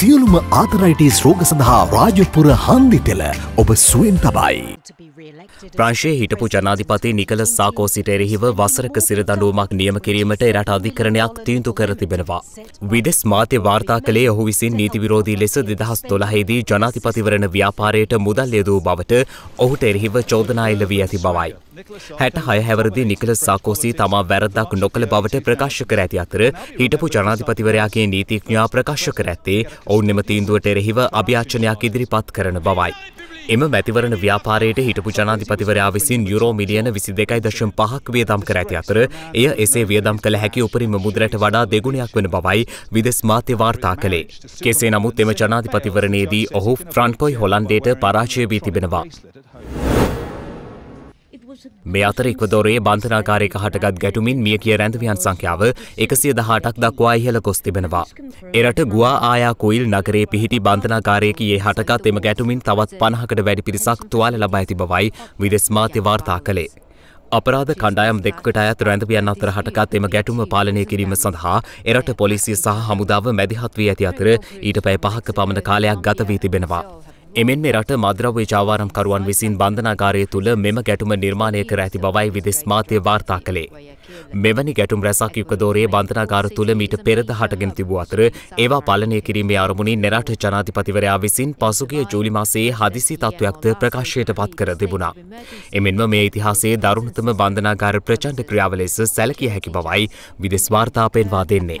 සියලුම ආතරයිටස් රෝග සඳහා රාජපුර හන්දිතෙල ඔබ සුවෙන් තබයි. ප්‍රංශයේ හිටපු ජනාධිපති නිකල සාකෝසිට එරෙහිව වසරක සිරදඬුවමක් නියම කිරීමට එරට අධිකරණයක් තීන්දු කර තිබෙනවා. විදෙස් මාධ්‍ය වාර්තා කළේ ඔහු විසින් නීති විරෝධී ලෙස දෙදහස් දොළහේදී ජනාධිපතිවරණ ව්‍යාපාරයට මුදල් යොදූ බවට ඔහුට එරෙහිව චෝදනා එල්ල වී ඇති බවයි. හැට හය හැවරදි නිකල සාකෝසි තමා වැරද්දක් නොකළ බවට ප්‍රකාශ කර ඇති අතර හිටපු ජනාධිපතිවරයාගේ නීතිඥා ප්‍රකාශ කර ඇත්තේ ඔවුන් එම තීන්දුවට එරෙහිව අභ්‍යාචනයක් ඉදිරිපත් කරන බවයි. එම මැතිවරණ ව්‍යාපාරයට හිටපු ජනාධිපතිවරයා විසින් යුරෝ මිලියන විසි දෙකයි දශම් පහක් වියදම් කර ඇති අතර එය එසේ වියදම් කළ හැකි උපරිම මුදලට වඩා දෙගුණයක් වන බවයි විදෙස් මාත්‍ය වාර්තා කළේ. කෙසේ නමුත් එම ජනාධිපතිවරණයේදී ඔහු ෆ්‍රන්කොයි හොලන්ඩේට පරාජය වී තිබෙනවා. මේ අතර ඉක්වදෝරයේ බන්ධනාකාරයක හටගත් ගැටුමින් මිය කිය රැඳවියන් සංඛ්‍යාව එකසිය දහටක් දක්වා ඉහළ කොස් තිබෙනවා. එරට ගුවා ආයා කුයිල් නගරේ පිහිටි බන්ධනාකාරයකයේ හටගත් එම ගැටුමින් තවත් පණහකට වැඩි පිරිසක් තුවාල ලබා ඇති බවයි විදෙස් මාධ්‍ය වාර්තා කළේ. අපරාධ කණ්ඩායම් දෙකට අයත් රැඳවියන් අතර හටගත් එම ගැටුම පාලනය කිරීම සඳහා එරට පොලිසිය සහ හමුදාව මැදිහත් වී ඇති අතර ඊට පැය පහක පමණ කාලයක් ගත වී තිබෙනවා. එමෙන් මේ රට මද්‍රව්‍ය ජාවාරම්කරුවන් විසින් බන්ධනාගාරය තුළ මෙම ගැටුම නිර්මාණය කර ඇති බවයි විදෙස් මාතය වාර්තා කළේ. මෙවැනි ගැටුම් රැසක් යුක්කදෝරයේ බන්ධනාගාර තුළ මීට පෙරද හටගෙන තිබූ අතර ඒවා පාලනය කිරීමේ අරමුණින් නෙරට ජනාධිපතිවරයා විසින් පසුගිය ජූලි මාසයේ හදිසි තත්ත්වයක්ද ප්‍රකාශයට පත් කර තිබුණා. එමෙන්ම මේ ඉතිහාසයේ දරුණුතම බන්ධනාගාර ප්‍රචණ්ඩ ක්‍රියාව ලෙස සැලකිය හැකි බවයි විදෙස් වාර්තා පෙන්වා දෙන්නේ.